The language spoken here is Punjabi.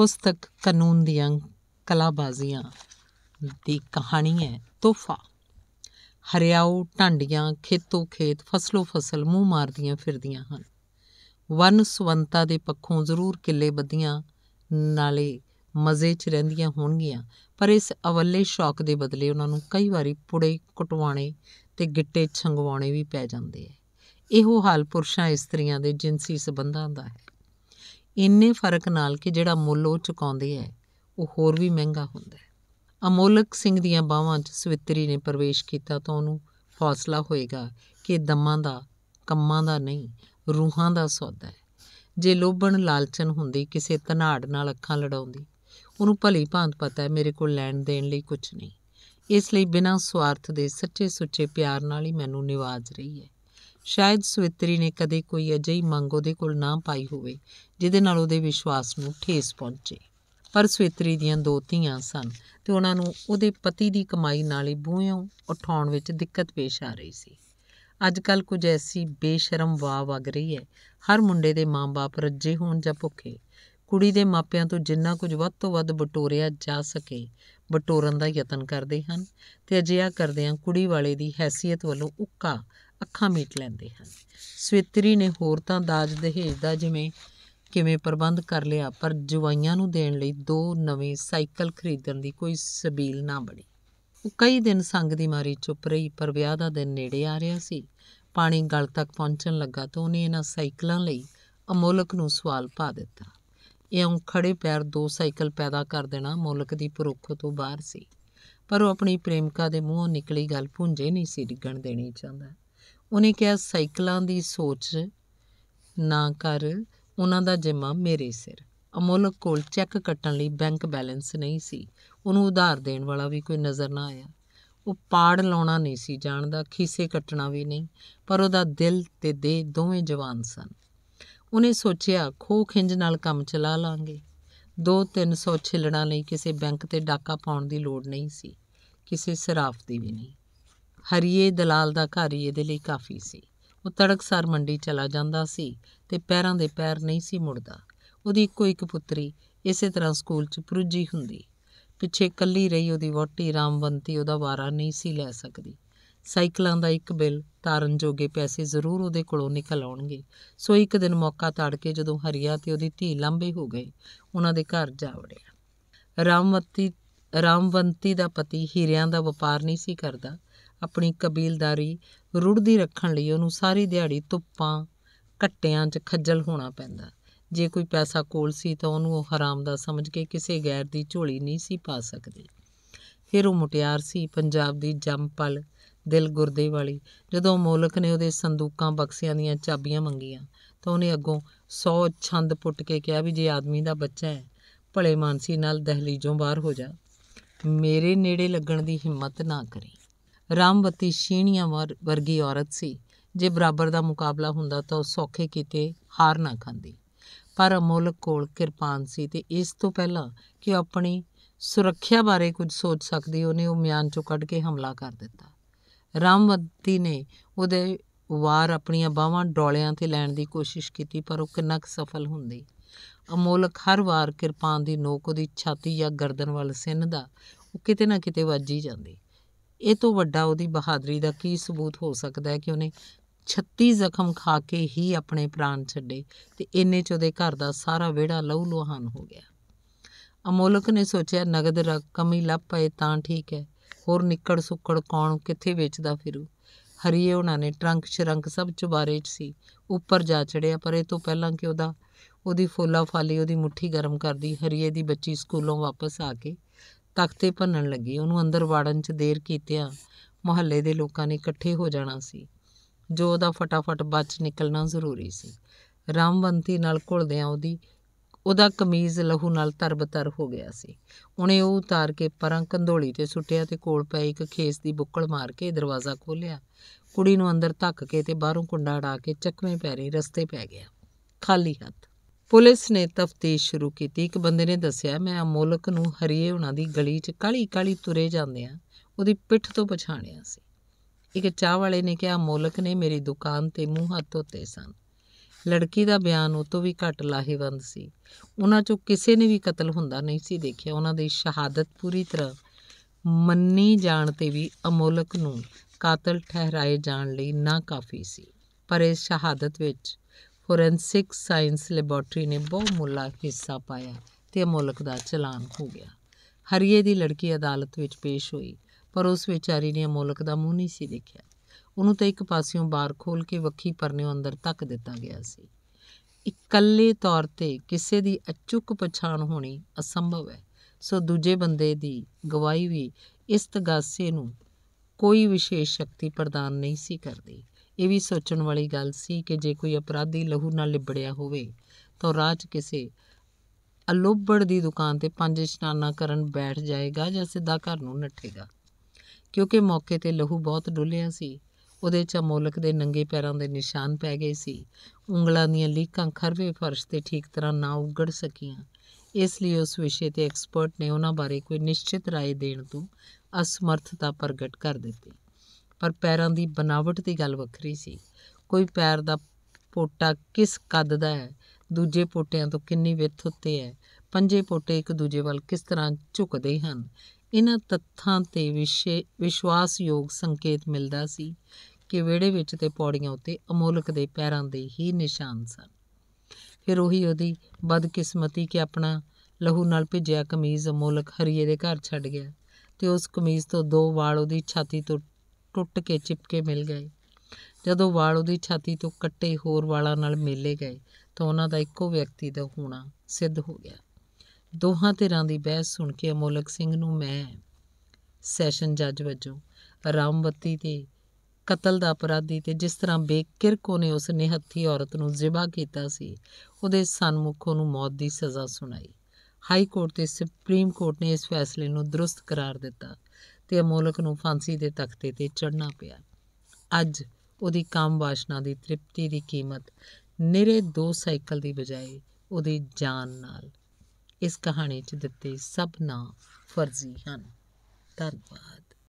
ਪੁਸਤਕ ਕਾਨੂੰਨ ਦੀਆਂ ਕਲਾਬਾਜ਼ੀਆਂ ਦੀ ਕਹਾਣੀ ਹੈ ਤੋਹਫਾ ਹਰਿਆਉ ਢਾਂਡੀਆਂ ਖੇਤੋਂ ਖੇਤ ਫਸਲੋ ਫਸਲ ਮੂੰਹ ਮਾਰਦੀਆਂ ਫਿਰਦੀਆਂ ਹਨ ਵਨ ਸੁਵੰਤਾ ਦੇ ਪੱਖੋਂ ਜ਼ਰੂਰ ਕਿੱਲੇ ਬੱਧੀਆਂ ਨਾਲੇ ਮਜ਼ੇ 'ਚ ਰਹਿੰਦੀਆਂ ਹੋਣਗੀਆਂ ਪਰ ਇਸ ਅਵੱਲੇ ਸ਼ੌਕ ਦੇ ਬਦਲੇ ਉਹਨਾਂ ਨੂੰ ਕਈ ਵਾਰੀ ਪੁੜੇ ਕਟਵਾਣੇ ਤੇ ਗਿੱਟੇ ਛੰਗਵਾਉਣੇ ਵੀ ਪੈ ਜਾਂਦੇ ਐ ਇਹੋ ਹਾਲ ਪੁਰਸ਼ਾਂ ਇਸਤਰੀਆਂ ਦੇ ਜਿੰਸੀ ਸਬੰਧਾਂ ਦਾ ਹੈ ਇੰਨੇ ਫਰਕ ਨਾਲ ਕਿ ਜਿਹੜਾ ਮੁੱਲ ਉਹ ਚੁਕਾਉਂਦੇ ਐ ਉਹ ਹੋਰ ਵੀ ਮਹਿੰਗਾ ਹੁੰਦਾ ਅਮੋਲਕ ਸਿੰਘ ਦੀਆਂ ਬਾਹਾਂ 'ਚ ਸਵਿਤਰੀ ਨੇ ਪ੍ਰਵੇਸ਼ ਕੀਤਾ ਤਾਂ ਉਹਨੂੰ ਹੌਸਲਾ ਹੋਏਗਾ ਕਿ ਦਮਾਂ ਦਾ ਕੰਮਾਂ ਦਾ ਨਹੀਂ ਰੂਹਾਂ ਦਾ ਸੌਦਾ ਹੈ ਜੇ ਲੋਭਣ ਲਾਲਚਨ ਹੁੰਦੀ ਕਿਸੇ ਧਨਾੜ ਨਾਲ ਅੱਖਾਂ ਲੜਾਉਂਦੀ ਉਹਨੂੰ ਭਲੀ ਭਾਂਤ ਪਤਾ ਹੈ ਮੇਰੇ ਕੋਲ ਲੈਣ ਦੇਣ ਲਈ ਕੁਝ ਨਹੀਂ ਇਸ ਲਈ ਬਿਨਾਂ ਸਵਾਰਥ ਦੇ ਸੱਚੇ ਸੁੱਚੇ ਪਿਆਰ ਨਾਲ ਹੀ ਮੈਨੂੰ ਨਿਵਾਜ ਰਹੀ ਹੈ ਸ਼ਾਇਦ ਸਵਿਤਰੀ ਨੇ ਕਦੇ ਕੋਈ ਅਜਿਹੀ ਮੰਗ ਉਹਦੇ ਕੋਲ ਨਾ ਪਾਈ ਹੋਵੇ ਜਿਹਦੇ ਨਾਲ ਉਹਦੇ ਵਿਸ਼ਵਾਸ ਨੂੰ ਠੇਸ ਪਹੁੰਚੇ ਪਰ ਸਵਿਤਰੀ ਦੀਆਂ ਦੋ ਧੀਆਂ ਸਨ ਤੇ ਉਹਨਾਂ ਨੂੰ ਉਹਦੇ ਪਤੀ ਦੀ ਕਮਾਈ ਨਾਲ ਹੀ ਬੂਹਿਆਂ ਉਠਾਉਣ ਵਿੱਚ ਦਿੱਕਤ ਪੇਸ਼ ਆ ਰਹੀ ਸੀ ਅੱਜ ਕੱਲ ਕੁਝ ਐਸੀ ਬੇਸ਼ਰਮ ਵਾਹ ਵਗ ਰਹੀ ਹੈ ਹਰ ਮੁੰਡੇ ਦੇ ਮਾਂ-ਬਾਪ ਰੱਜੇ ਹੋਣ ਜਾਂ ਭੁੱਖੇ ਕੁੜੀ ਦੇ ਮਾਪਿਆਂ ਤੋਂ ਜਿੰਨਾ ਕੁਝ ਵੱਧ ਤੋਂ ਵੱਧ ਬਟੋਰਿਆ ਜਾ ਸਕੇ ਬਟੋਰਨ ਦਾ ਯਤਨ ਕਰਦੇ ਹਨ ਤੇ ਅਜਿਹਾ ਕਰਦੇ ਆ ਕੁੜੀ ਵਾਲੇ ਦੀ ਹیثیت ਵੱਲੋਂ ਉੱਕਾ ਅੱਖਾਂ ਮੀਟ ਲੈਂਦੇ ਹਨ ਸਵਿਤਰੀ ਨੇ ਹੋਰ ਤਾਂ ਦਾਜ ਦਹੇਜ ਦਾ ਜਿਵੇਂ ਕਿਵੇਂ ਪ੍ਰਬੰਧ ਕਰ ਲਿਆ ਪਰ ਜਵਾਈਆਂ ਨੂੰ ਦੇਣ ਲਈ ਦੋ ਨਵੇਂ ਸਾਈਕਲ ਖਰੀਦਣ ਦੀ ਕੋਈ ਸਬੀਲ ਨਾ ਬਣੀ ਉਹ ਕਈ ਦਿਨ ਸੰਗ ਦੀ ਮਾਰੀ ਚੁੱਪ ਰਹੀ ਪਰ ਵਿਆਹ ਦਾ ਦਿਨ ਨੇੜੇ ਆ ਰਿਹਾ ਸੀ ਪਾਣੀ ਗਲ ਤੱਕ ਪਹੁੰਚਣ ਲੱਗਾ ਤਾਂ ਉਹਨੇ ਇਹਨਾਂ ਸਾਈਕਲਾਂ ਲਈ ਅਮੋਲਕ ਨੂੰ ਸਵਾਲ ਪਾ ਦਿੱਤਾ ਇਉਂ ਖੜੇ ਪੈਰ ਦੋ ਸਾਈਕਲ ਪੈਦਾ ਕਰ ਦੇਣਾ ਮੋਲਕ ਦੀ ਪਰੋਖ ਤੋਂ ਬਾਹਰ ਸੀ ਪਰ ਉਹ ਆਪਣੀ ਪ੍ਰੇਮਿਕਾ ਦੇ ਮੂੰਹੋਂ ਨਿਕਲੀ ਗੱਲ ਭੁੰਜੇ ਨਹੀਂ ਸੀ ਡਿੱਗਣ ਦੇਣੀ ਚਾਹੁੰਦਾ ਉਹਨੇ ਕਿਹਾ ਸਾਈਕਲਾਂ ਦੀ ਸੋਚ ਨਾ ਕਰ ਉਹਨਾਂ ਦਾ ਜਿੰਮਾ ਮੇਰੇ ਸਿਰ ਅਮੋਲਕ ਕੋਲ ਚੈੱਕ ਕੱਟਣ ਲਈ ਬੈਂਕ ਬੈਲੈਂਸ ਨਹੀਂ ਸੀ ਉਹਨੂੰ ਉਧਾਰ ਦੇਣ ਵਾਲਾ ਵੀ ਕੋਈ ਨਜ਼ਰ ਨਾ ਆਇਆ ਉਹ ਪਾੜ ਲਾਉਣਾ ਨਹੀਂ ਸੀ ਜਾਣਦਾ ਖੀਸੇ ਕੱਟਣਾ ਵੀ ਨਹੀਂ ਪਰ ਉਹਦਾ ਦਿਲ ਤੇ ਦੇਹ ਦੋਵੇਂ ਜਵਾਨ ਸਨ ਉਹਨੇ ਸੋਚਿਆ ਖੋ ਖਿੰਜ ਨਾਲ ਕੰਮ ਚਲਾ ਲਾਂਗੇ 2-300 ਛਿਲੜਾਂ ਲਈ ਕਿਸੇ ਬੈਂਕ ਤੇ ਡਾਕਾ ਪਾਉਣ ਦੀ ਲੋੜ ਨਹੀਂ ਸੀ ਕਿਸੇ ਸਰਾਫ ਦੀ ਵੀ ਨਹੀਂ ਹਰੀਏ ਦਲਾਲ ਦਾ ਘਰ ਹੀ ਇਹਦੇ ਲਈ ਕਾਫੀ ਸੀ ਉਹ ਤੜਕਸਾਰ ਮੰਡੀ ਚਲਾ ਜਾਂਦਾ ਸੀ ਤੇ ਪੈਰਾਂ ਦੇ ਪੈਰ ਨਹੀਂ ਸੀ ਮੁੜਦਾ ਉਹਦੀ ਇੱਕੋ ਇੱਕ ਪੁੱਤਰੀ ਇਸੇ ਤਰ੍ਹਾਂ ਸਕੂਲ 'ਚ ਪਰੁੱਜੀ ਹੁੰਦੀ ਪਿੱਛੇ ਕੱਲੀ ਰਹੀ ਉਹਦੀ ਵੋਟੀ ਰਾਮਵੰਤੀ ਉਹਦਾ ਵਾਰਾ ਨਹੀਂ ਸੀ ਲੈ ਸਕਦੀ ਸਾਈਕਲਾਂ ਦਾ ਇੱਕ ਬਿੱਲ ਤਾਰਨ ਜੋਗੇ ਪੈਸੇ ਜ਼ਰੂਰ ਉਹਦੇ ਕੋਲੋਂ ਨਿਕਲ ਆਉਣਗੇ ਸੋ ਇੱਕ ਦਿਨ ਮੌਕਾ ਤਾੜ ਕੇ ਜਦੋਂ ਹਰੀਆ ਤੇ ਉਹਦੀ ਧੀ ਲੰਬੇ ਹੋ ਗਏ ਉਹਨਾਂ ਦੇ ਘਰ ਜਾ ਵੜਿਆ ਰਾਮਵੰਤੀ ਰਾਮਵੰਤੀ ਦਾ ਪਤੀ ਹੀਰਿਆਂ ਦਾ ਵਪਾਰ ਨਹੀਂ ਸੀ ਕਰਦਾ ਆਪਣੀ ਕਬੀਲਦਾਰੀ ਰੁੜਦੀ ਰੱਖਣ ਲਈ ਉਹਨੂੰ ਸਾਰੀ ਦਿਹਾੜੀ ਧੁੱਪਾਂ ਕੱਟਿਆਂ 'ਚ ਖੱਜਲ ਹੋਣਾ ਪੈਂਦਾ ਜੇ ਕੋਈ ਪੈਸਾ ਕੋਲ ਸੀ ਤਾਂ ਉਹਨੂੰ ਉਹ ਹਰਾਮ ਦਾ ਸਮਝ ਕੇ ਕਿਸੇ ਗੈਰ ਦੀ ਝੋਲੀ ਨਹੀਂ ਸੀ ਪਾ ਸਕਦੇ ਫਿਰ ਉਹ ਮੁਟਿਆਰ ਸੀ ਪੰਜਾਬ ਦੀ ਜੰਮਪਲ ਦਿਲ ਗੁਰਦੇ ਵਾਲੀ ਜਦੋਂ ਮੌਲਕ ਨੇ ਉਹਦੇ ਸੰਦੂਕਾਂ ਬਕਸਿਆਂ ਦੀਆਂ ਚਾਬੀਆਂ ਮੰਗੀਆਂ ਤਾਂ ਉਹਨੇ ਅੱਗੋਂ 100 ਛੰਦ ਪੁੱਟ ਕੇ ਕਿਹਾ ਵੀ ਜੇ ਆਦਮੀ ਦਾ ਬੱਚਾ ਹੈ ਭਲੇ ਮਾਨਸੀ ਨਾਲ ਦਹਲੀਜੋਂ ਬਾਹਰ ਹੋ ਜਾ ਮੇਰੇ ਨੇੜੇ ਲੱਗਣ ਦੀ ਹਿੰਮਤ ਨਾ ਕਰੀ ਰਾਮਵਤੀ ਸ਼ੀਣੀਆਂ ਵਰਗੀ ਔਰਤ ਸੀ ਜੇ ਬਰਾਬਰ ਦਾ ਮੁਕਾਬਲਾ ਹੁੰਦਾ ਤਾਂ ਉਹ ਸੌਖੇ ਕੀਤੇ ਹਾਰ ਨਾ ਖਾਂਦੀ ਪਰ ਅਮੋਲਕ ਕੋਲ ਕਿਰਪਾਨ ਸੀ ਤੇ ਇਸ ਤੋਂ ਪਹਿਲਾਂ ਕਿ ਆਪਣੀ ਸੁਰੱਖਿਆ ਬਾਰੇ ਕੁਝ ਸੋਚ ਸਕਦੀ ਉਹਨੇ ਉਹ ਮਿਆਨ ਚੋਂ ਕੱਢ ਕੇ ਹਮਲਾ ਕਰ ਦਿੱਤਾ ਰਾਮਵਤੀ ਨੇ ਉਹਦੇ ਵਾਰ ਆਪਣੀਆਂ ਬਾਹਾਂ ਡੋਲਿਆਂ ਤੇ ਲੈਣ ਦੀ ਕੋਸ਼ਿਸ਼ ਕੀਤੀ ਪਰ ਉਹ ਕਿੰਨਾ ਸਫਲ ਹੁੰਦੀ ਅਮੋਲਕ ਹਰ ਵਾਰ ਕਿਰਪਾਨ ਦੀ ਨੋਕ ਉਹਦੀ ਛਾਤੀ ਜਾਂ ਗਰਦਨ ਵੱਲ ਸਿੰਨਦਾ ਉਹ ਕਿਤੇ ਨਾ ਕਿਤੇ ਵੱਜ ਹੀ ਜਾਂਦੀ ਇਹ ਤੋਂ ਵੱਡਾ ਉਹਦੀ ਬਹਾਦਰੀ ਦਾ ਕੀ ਸਬੂਤ ਹੋ ਸਕਦਾ ਹੈ ਕਿ ਉਹਨੇ 36 ਜ਼ਖਮ ਖਾ ਕੇ ਹੀ ਆਪਣੇ ਪ੍ਰਾਣ ਛੱਡੇ ਤੇ ਇੰਨੇ ਚ ਉਹਦੇ ਘਰ ਦਾ ਸਾਰਾ ਵਿਹੜਾ ਲਹੂ ਲੁਹਾਨ ਹੋ ਗਿਆ ਅਮੋਲਕ ਨੇ ਸੋਚਿਆ ਨਗਦ ਰਕਮ ਹੀ ਲੱਭ ਪਏ ਤਾਂ ਠੀਕ ਹੈ ਹੋਰ ਨਿੱਕੜ ਸੁੱਕੜ ਕੌਣ ਕਿੱਥੇ ਵੇਚਦਾ ਫਿਰੂ ਹਰੀਏ ਉਹਨਾਂ ਨੇ ਟਰੰਕ ਸ਼ਰੰਕ ਸਭ ਚੁਬਾਰੇ 'ਚ ਸੀ ਉੱਪਰ ਜਾ ਚੜਿਆ ਪਰ ਇਹ ਤੋਂ ਪਹਿਲਾਂ ਕਿ ਉਹਦਾ ਉਹਦੀ ਫੋਲਾ ਫਾਲੀ ਉਹਦੀ ਮੁਠੀ ਗਰਮ ਕਰਦੀ ਹਰੀਏ ਦੀ ਬੱਚੀ ਸਕੂਲੋਂ ਵਾਪਸ ਆ ਕੇ ਤਖਤੇ ਭੰਨਣ ਲੱਗੀ ਉਹਨੂੰ ਅੰਦਰ ਵਾੜਨ 'ਚ ਦੇਰ ਕੀਤਿਆਂ ਮੁਹੱਲੇ ਦੇ ਲੋਕਾਂ ਨੇ ਇਕੱਠੇ ਹੋ ਜਾਣਾ ਸੀ ਜੋ ਉਹਦਾ ਫਟਾਫਟ ਬਚ ਨਿਕਲਣਾ ਜ਼ਰੂਰੀ ਸੀ ਰਾਮਵੰਤੀ ਨਾਲ ਘੁਲਦਿਆਂ ਉਹਦੀ ਉਹਦਾ ਕਮੀਜ਼ ਲਹੂ ਨਾਲ ਤਰਬਤਰ ਹੋ ਗਿਆ ਸੀ ਉਹਨੇ ਉਹ ਉਤਾਰ ਕੇ ਪਰਾਂ ਕੰਧੋਲੀ ਤੇ ਸੁੱਟਿਆ ਤੇ ਕੋਲ ਪਏ ਇੱਕ ਖੇਸ ਦੀ ਬੁੱਕਲ ਮਾਰ ਕੇ ਦਰਵਾਜ਼ਾ ਖੋਲ੍ਹਿਆ ਕੁੜੀ ਨੂੰ ਅੰਦਰ ਧੱਕ ਕੇ ਤੇ ਬਾਹਰੋਂ ਕੁੰਡਾ ਢਾ ਕੇ ਚੱਕਵੇਂ ਪੈਰੀ ਰਸਤੇ ਪੈ ਗਿਆ ਖਾਲੀ ਹੱਥ ਪੁਲਿਸ ਨੇ ਤਫਤੀਸ਼ ਸ਼ੁਰੂ ਕੀਤੀ ਇੱਕ ਬੰਦੇ ਨੇ ਦੱਸਿਆ ਮੈਂ ਅਮੋਲਕ ਨੂੰ ਹਰੀਏ ਉਹਨਾਂ ਦੀ ਗਲੀ 'ਚ ਕਾਲੀ ਕਾਲੀ ਤੁਰੇ ਜਾਂਦੇ ਆ ਉਹਦੀ ਪਿੱਠ ਤੋਂ ਪਛਾਣਿਆ ਸੀ ਇੱਕ ਚਾਹ ਵਾਲੇ ਨੇ ਕਿਹਾ ਅਮੋਲਕ ਨੇ ਮੇਰੀ ਦੁਕਾਨ ਤੇ ਮੂੰਹ ਹੱਥ ਧੋਤੇ ਸਨ ਲੜਕੀ ਦਾ ਬਿਆਨ ਉਹ ਤੋਂ ਵੀ ਘੱਟ ਲਾਹੇਵੰਦ ਸੀ ਉਹਨਾਂ 'ਚੋਂ ਕਿਸੇ ਨੇ ਵੀ ਕਤਲ ਹੁੰਦਾ ਨਹੀਂ ਸੀ ਦੇਖਿਆ ਉਹਨਾਂ ਦੀ ਸ਼ਹਾਦਤ ਪੂਰੀ ਤਰ੍ਹਾਂ ਮੰਨੀ ਜਾਣ ਤੇ ਵੀ ਅਮੋਲਕ ਨੂੰ ਕਾਤਲ ਠਹਿਰਾਏ ਜਾਣ ਲਈ ਨਾ ਕਾਫੀ ਸੀ ਪਰ ਇਸ ਸ਼ਹਾਦਤ ਵਿੱਚ ਫੋਰੈਂਸਿਕ ਸਾਇੰਸ ਲੈਬੋਰਟਰੀ ਨੇ ਮੁੱਲਾ ਹਿੱਸਾ ਪਾਇਆ ਤੇ ਮੁਲਕ ਦਾ ਚਲਾਨ ਹੋ ਗਿਆ ਹਰੀਏ ਦੀ ਲੜਕੀ ਅਦਾਲਤ ਵਿੱਚ ਪੇਸ਼ ਹੋਈ ਪਰ ਉਸ ਵਿਚਾਰੀ ਨੇ ਮੁਲਕ ਦਾ ਮੂੰਹ ਨਹੀਂ ਸੀ ਦੇਖਿਆ ਉਹਨੂੰ ਤਾਂ ਇੱਕ ਪਾਸਿਓਂ ਬਾਰ ਖੋਲ ਕੇ ਵੱਖੀ ਪਰਨਿਓਂ ਅੰਦਰ ਤੱਕ ਦਿੱਤਾ ਗਿਆ ਸੀ ਇਕੱਲੇ ਤੌਰ ਤੇ ਕਿਸੇ ਦੀ ਅਚੂਕ ਪਛਾਣ ਹੋਣੀ ਅਸੰਭਵ ਹੈ ਸੋ ਦੂਜੇ ਬੰਦੇ ਦੀ ਗਵਾਹੀ ਵੀ ਇਸ ਤਗਾਸੇ ਨੂੰ ਕੋਈ ਵਿਸ਼ੇਸ਼ ਸ਼ਕਤੀ ਪ੍ਰਦਾਨ ਨਹੀਂ ਸੀ ਕਰਦੀ ਇਹ ਵੀ ਸੋਚਣ ਵਾਲੀ ਗੱਲ ਸੀ ਕਿ ਜੇ ਕੋਈ ਅਪਰਾਧੀ ਲਹੂ ਨਾਲ ਲਿਬੜਿਆ ਹੋਵੇ ਤਾਂ ਰਾਜ ਕਿਸੇ ਅਲੋਬੜ ਦੀ ਦੁਕਾਨ ਤੇ ਪੰਜ ਇਸ਼ਨਾਨਾ ਕਰਨ ਬੈਠ ਜਾਏਗਾ ਜਾਂ ਸਿੱਧਾ ਘਰ ਨੂੰ ਨੱਠੇਗਾ ਕਿਉਂਕਿ ਮੌਕੇ ਤੇ ਲਹੂ ਬਹੁਤ ਡੁੱਲਿਆ ਸੀ ਉਹਦੇ ਮੌਲਕ ਦੇ ਨੰਗੇ ਪੈਰਾਂ ਦੇ ਨਿਸ਼ਾਨ ਪੈ ਗਏ ਸੀ ਉਂਗਲਾਂ ਦੀਆਂ ਲੀਕਾਂ ਖਰਵੇ ਫਰਸ਼ ਤੇ ਠੀਕ ਤਰ੍ਹਾਂ ਨਾ ਉਗੜ ਸਕੀਆਂ ਇਸ ਲਈ ਉਸ ਵਿਸ਼ੇ ਤੇ ਐਕਸਪਰਟ ਨੇ ਉਹਨਾਂ ਬਾਰੇ ਕੋਈ ਨਿਸ਼ਚਿਤ رائے ਦੇਣ ਤੋਂ ਅਸਮਰਥਤਾ ਪ੍ਰਗਟ ਕਰ ਦਿੱਤੀ ਪਰ ਪੈਰਾਂ ਦੀ ਬਨਾਵਟ ਦੀ ਗੱਲ ਵੱਖਰੀ ਸੀ ਕੋਈ ਪੈਰ ਦਾ ਪੋਟਾ ਕਿਸ ਕੱਦ ਦਾ ਹੈ ਦੂਜੇ ਪੋਟਿਆਂ ਤੋਂ ਕਿੰਨੀ ਵਿੱਥ ਉੱਤੇ ਹੈ ਪੰਜੇ ਪੋਟੇ ਇੱਕ ਦੂਜੇ ਵੱਲ ਕਿਸ ਤਰ੍ਹਾਂ ਝੁਕਦੇ ਹਨ ਇਹਨਾਂ ਤੱਥਾਂ ਤੇ ਵਿਸ਼ਵਾਸਯੋਗ ਸੰਕੇਤ ਮਿਲਦਾ ਸੀ ਕਿ ਵੇੜੇ ਵਿੱਚ ਤੇ ਪੌੜੀਆਂ ਉੱਤੇ ਅਮੋਲਕ ਦੇ ਪੈਰਾਂ ਦੇ ਹੀ ਨਿਸ਼ਾਨ ਸਨ ਫਿਰ ਉਹੀ ਉਹਦੀ ਬਦਕਿਸਮਤੀ ਕਿ ਆਪਣਾ ਲਹੂ ਨਾਲ ਭਿੱਜਿਆ ਕਮੀਜ਼ ਅਮੋਲਕ ਹਰੀਏ ਦੇ ਘਰ ਛੱਡ ਗਿਆ ਤੇ ਉਸ ਕਮੀਜ਼ ਤੋਂ ਦੋ ਵਾਲ ਉਹਦੀ ਛਾਤੀ ਤੋਂ ਟੁੱਟ ਕੇ ਚਿਪਕੇ ਮਿਲ ਗਏ ਜਦੋਂ ਵਾਲ ਉਹਦੀ ਛਾਤੀ ਤੋਂ ਕੱਟੇ ਹੋਰ ਵਾਲਾਂ ਨਾਲ ਮੇਲੇ ਗਏ ਤਾਂ ਉਹਨਾਂ ਦਾ ਇੱਕੋ ਵਿਅਕਤੀ ਦਾ ਹੋਣਾ ਸਿੱਧ ਹੋ ਗਿਆ ਦੋਹਾਂ ਧਿਰਾਂ ਦੀ ਬਹਿਸ ਸੁਣ ਕੇ ਅਮੋਲਕ ਸਿੰਘ ਨੂੰ ਮੈਂ ਸੈਸ਼ਨ ਜੱਜ ਵਜੋਂ ਰਾਮਵਤੀ ਤੇ ਕਤਲ ਦਾ ਅਪਰਾਧੀ ਤੇ ਜਿਸ ਤਰ੍ਹਾਂ ਬੇਕਿਰਕੋ ਨੇ ਉਸ ਨਿਹੱਥੀ ਔਰਤ ਨੂੰ ਜ਼ਿਬਾ ਕੀਤਾ ਸੀ ਉਹਦੇ ਸਨਮੁਖ ਨੂੰ ਮੌਤ ਦੀ ਸਜ਼ਾ ਸੁਣਾਈ ਹਾਈ ਕੋਰਟ ਤੇ ਸੁਪਰੀਮ ਕੋਰਟ ਨੇ ਇਸ ਫੈਸਲੇ ਨੂੰ ਦਰੁਸਤ ਕਰਾਰ ਦਿੱਤਾ ਤੇ ਅਮੋਲਕ ਨੂੰ ਫਾਂਸੀ ਦੇ ਤਖਤੇ ਤੇ ਚੜਨਾ ਪਿਆ ਅੱਜ ਉਹਦੀ ਕਾਮ ਵਾਸ਼ਨਾ ਦੀ ਤ੍ਰਿਪਤੀ ਦੀ ਕੀਮਤ ਨਿਰੇ ਦੋ ਸਾਈਕਲ ਦੀ ਬਜਾਏ ਉਹਦੀ ਜਾਨ ਨਾਲ ਇਸ ਕਹਾਣੀ 'ਚ ਦਿੱਤੇ ਸਭ ਨਾਂ ਫਰਜ਼ੀ ਹਨ ਧੰਨਵਾਦ